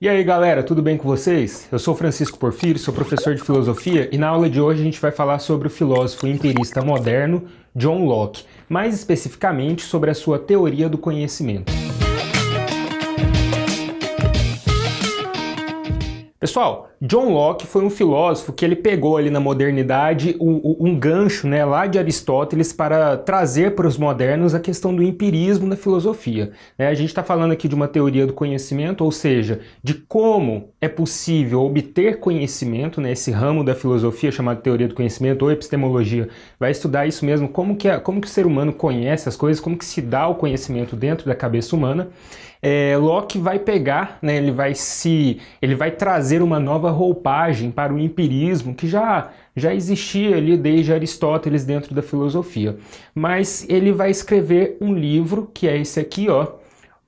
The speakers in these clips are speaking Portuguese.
E aí galera, tudo bem com vocês? Eu sou Francisco Porfírio, sou professor de filosofia e na aula de hoje a gente vai falar sobre o filósofo empirista moderno John Locke, mais especificamente sobre a sua teoria do conhecimento. Pessoal, John Locke foi um filósofo que ele pegou ali na modernidade um, um, gancho né, lá de Aristóteles para trazer para os modernos a questão do empirismo na filosofia. É, a gente está falando aqui de uma teoria do conhecimento, ou seja, de como é possível obter conhecimento, né, esse ramo da filosofia chamado teoria do conhecimento ou epistemologia, vai estudar isso mesmo, como que, a, como que o ser humano conhece as coisas, como que se dá o conhecimento dentro da cabeça humana. É, Locke vai pegar, né, ele vai se, ele vai trazer trazer uma nova roupagem para o empirismo que já, já existia ali desde Aristóteles dentro da filosofia. Mas ele vai escrever um livro, que é esse aqui, ó,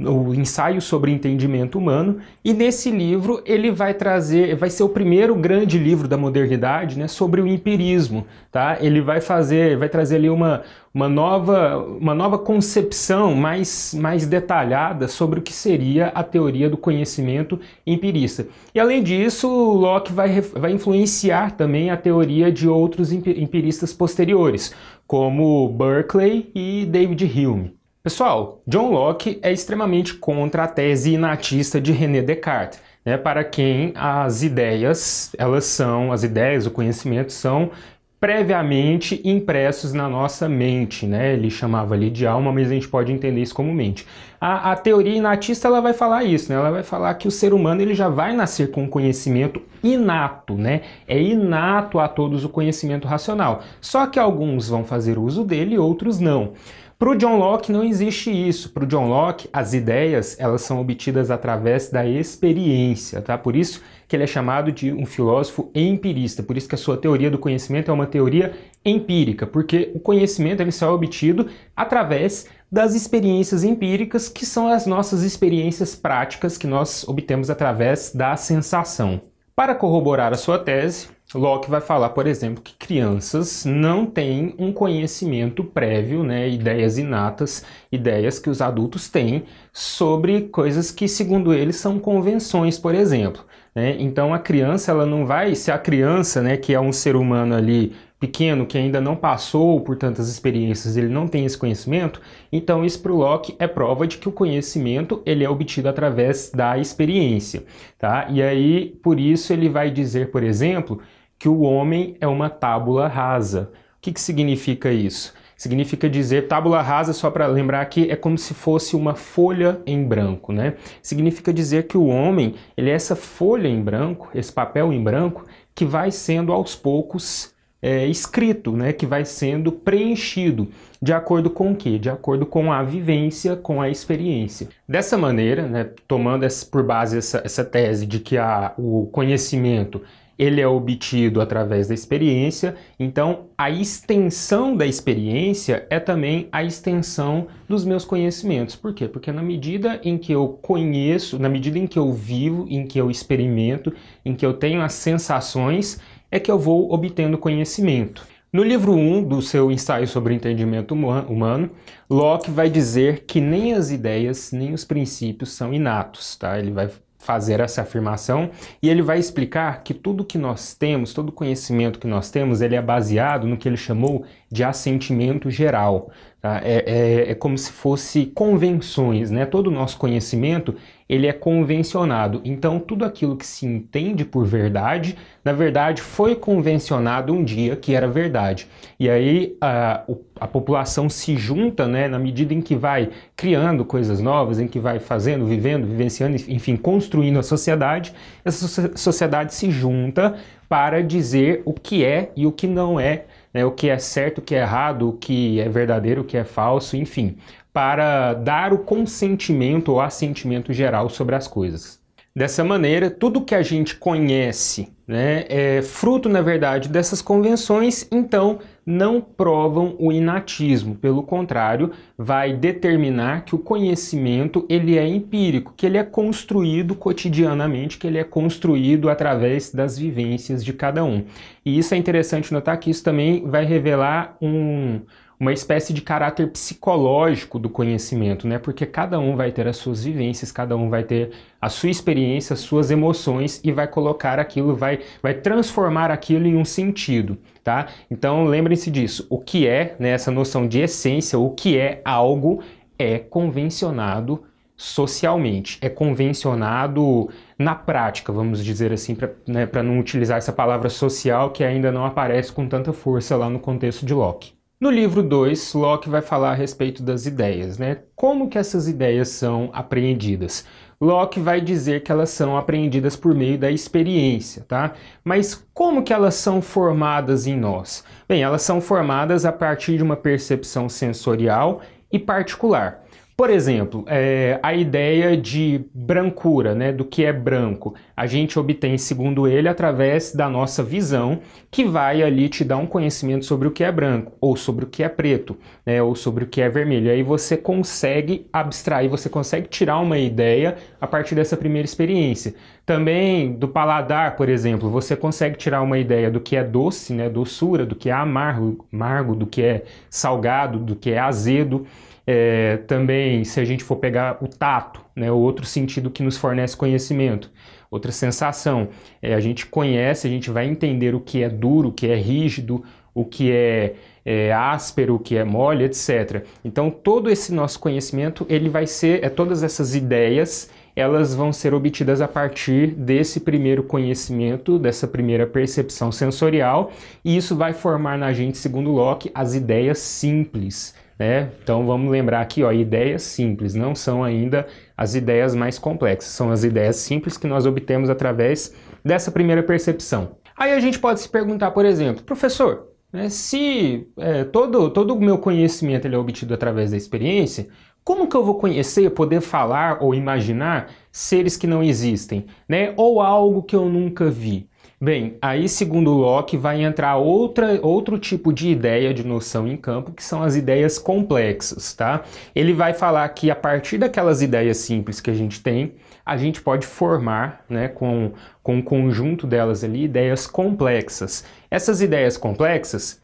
o ensaio sobre entendimento humano, e nesse livro ele vai trazer, vai ser o primeiro grande livro da modernidade, né, sobre o empirismo, tá? Ele vai fazer, vai trazer ali uma, uma nova, uma nova concepção mais, mais detalhada sobre o que seria a teoria do conhecimento empirista. E além disso, Locke vai, vai influenciar também a teoria de outros empiristas posteriores, como Berkeley e David Hume. Pessoal, John Locke é extremamente contra a tese inatista de René Descartes, né, para quem as ideias, elas são, as ideias, o conhecimento são previamente impressos na nossa mente, né? Ele chamava ali de alma, mas a gente pode entender isso como mente. A, a teoria inatista ela vai falar isso, né? Ela vai falar que o ser humano ele já vai nascer com um conhecimento inato, né? É inato a todos o conhecimento racional. Só que alguns vão fazer uso dele, outros não. Para o John Locke não existe isso. Para o John Locke, as ideias elas são obtidas através da experiência, tá? Por isso que ele é chamado de um filósofo empirista. Por isso que a sua teoria do conhecimento é uma teoria empírica, porque o conhecimento ele só é obtido através das experiências empíricas, que são as nossas experiências práticas que nós obtemos através da sensação. Para corroborar a sua tese, Locke vai falar, por exemplo, que crianças não têm um conhecimento prévio, né, ideias inatas, ideias que os adultos têm sobre coisas que, segundo eles, são convenções, por exemplo. Né? Então a criança ela não vai, se a criança, né, que é um ser humano ali pequeno que ainda não passou por tantas experiências, ele não tem esse conhecimento, então isso para o Locke é prova de que o conhecimento ele é obtido através da experiência, tá? E aí por isso ele vai dizer, por exemplo, que o homem é uma tábula rasa. O que, que significa isso? Significa dizer tábula rasa, só para lembrar que é como se fosse uma folha em branco, né? Significa dizer que o homem, ele é essa folha em branco, esse papel em branco, que vai sendo aos poucos é, escrito, né, que vai sendo preenchido de acordo com o que? De acordo com a vivência, com a experiência. Dessa maneira, né, tomando essa, por base essa, essa tese de que a, o conhecimento ele é obtido através da experiência, então a extensão da experiência é também a extensão dos meus conhecimentos. Por quê? Porque na medida em que eu conheço, na medida em que eu vivo, em que eu experimento, em que eu tenho as sensações, é que eu vou obtendo conhecimento. No livro 1 um do seu ensaio sobre o entendimento humano, Locke vai dizer que nem as ideias nem os princípios são inatos, tá? Ele vai fazer essa afirmação e ele vai explicar que tudo que nós temos, todo conhecimento que nós temos, ele é baseado no que ele chamou de assentimento geral. Tá? É, é, é como se fosse convenções, né? Todo o nosso conhecimento ele é convencionado. Então, tudo aquilo que se entende por verdade, na verdade, foi convencionado um dia que era verdade. E aí a, a população se junta, né, na medida em que vai criando coisas novas, em que vai fazendo, vivendo, vivenciando, enfim, construindo a sociedade, essa sociedade se junta para dizer o que é e o que não é. Né, o que é certo, o que é errado, o que é verdadeiro, o que é falso, enfim para dar o consentimento ou assentimento geral sobre as coisas. Dessa maneira, tudo que a gente conhece né, é fruto, na verdade, dessas convenções, então não provam o inatismo. Pelo contrário, vai determinar que o conhecimento ele é empírico, que ele é construído cotidianamente, que ele é construído através das vivências de cada um. E isso é interessante notar que isso também vai revelar um, uma espécie de caráter psicológico do conhecimento, né? Porque cada um vai ter as suas vivências, cada um vai ter a sua experiência, as suas emoções e vai colocar aquilo, vai, vai transformar aquilo em um sentido, tá? Então lembrem-se disso. O que é, né, essa noção de essência, o que é algo é convencionado socialmente, é convencionado na prática, vamos dizer assim, para né, não utilizar essa palavra social que ainda não aparece com tanta força lá no contexto de Locke. No livro 2, Locke vai falar a respeito das ideias, né? Como que essas ideias são apreendidas? Locke vai dizer que elas são apreendidas por meio da experiência, tá? Mas como que elas são formadas em nós? Bem, elas são formadas a partir de uma percepção sensorial e particular. Por exemplo, é, a ideia de brancura, né, do que é branco, a gente obtém, segundo ele, através da nossa visão, que vai ali te dar um conhecimento sobre o que é branco, ou sobre o que é preto, né, ou sobre o que é vermelho. Aí você consegue abstrair, você consegue tirar uma ideia a partir dessa primeira experiência. Também do paladar, por exemplo, você consegue tirar uma ideia do que é doce, né, doçura, do que é amargo, amargo do que é salgado, do que é azedo. É, também, se a gente for pegar o tato, né, o outro sentido que nos fornece conhecimento, outra sensação, é, a gente conhece, a gente vai entender o que é duro, o que é rígido, o que é, é áspero, o que é mole, etc. Então, todo esse nosso conhecimento, ele vai ser, é, todas essas ideias, elas vão ser obtidas a partir desse primeiro conhecimento, dessa primeira percepção sensorial, e isso vai formar na gente, segundo Locke, as ideias simples né? Então vamos lembrar aqui, ó, ideias simples não são ainda as ideias mais complexas, são as ideias simples que nós obtemos através dessa primeira percepção. Aí a gente pode se perguntar, por exemplo, professor, né, se é, todo todo o meu conhecimento ele é obtido através da experiência, como que eu vou conhecer, poder falar ou imaginar seres que não existem, né? Ou algo que eu nunca vi? Bem, aí segundo Locke vai entrar outra, outro tipo de ideia de noção em campo, que são as ideias complexas, tá? Ele vai falar que a partir daquelas ideias simples que a gente tem, a gente pode formar, né, com, com o um conjunto delas ali, ideias complexas. Essas ideias complexas,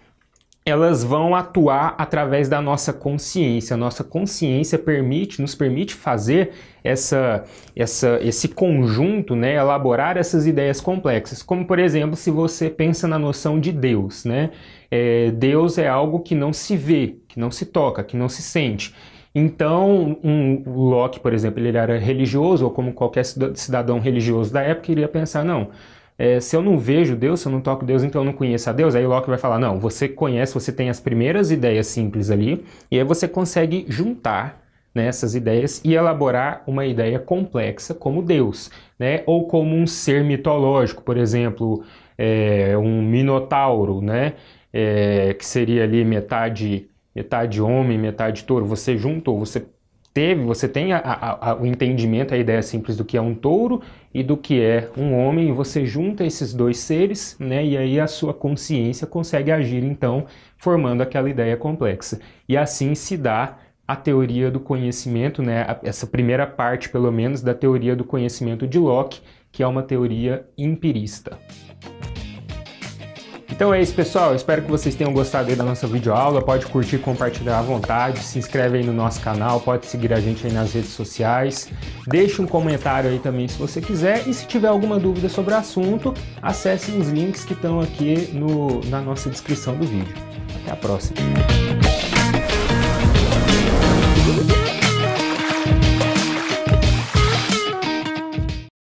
elas vão atuar através da nossa consciência. A nossa consciência permite, nos permite fazer essa, essa, esse conjunto, né, elaborar essas ideias complexas. Como, por exemplo, se você pensa na noção de Deus. Né? É, Deus é algo que não se vê, que não se toca, que não se sente. Então, um Locke, por exemplo, ele era religioso, ou como qualquer cidadão religioso da época, iria pensar, não, é, se eu não vejo Deus, se eu não toco Deus, então eu não conheço a Deus. Aí Locke vai falar: não, você conhece, você tem as primeiras ideias simples ali, e aí você consegue juntar né, essas ideias e elaborar uma ideia complexa como Deus, né? ou como um ser mitológico, por exemplo, é, um minotauro, né? É, que seria ali metade, metade homem, metade touro. Você juntou, você teve, você tem a, a, a, o entendimento, a ideia simples do que é um touro e do que é um homem, e você junta esses dois seres, né? E aí a sua consciência consegue agir, então, formando aquela ideia complexa. E assim se dá a teoria do conhecimento, né? Essa primeira parte, pelo menos, da teoria do conhecimento de Locke, que é uma teoria empirista. Então é isso, pessoal. Espero que vocês tenham gostado da nossa videoaula. Pode curtir, compartilhar à vontade. Se inscreve aí no nosso canal. Pode seguir a gente aí nas redes sociais. Deixe um comentário aí também se você quiser. E se tiver alguma dúvida sobre o assunto, acesse os links que estão aqui no, na nossa descrição do vídeo. Até a próxima.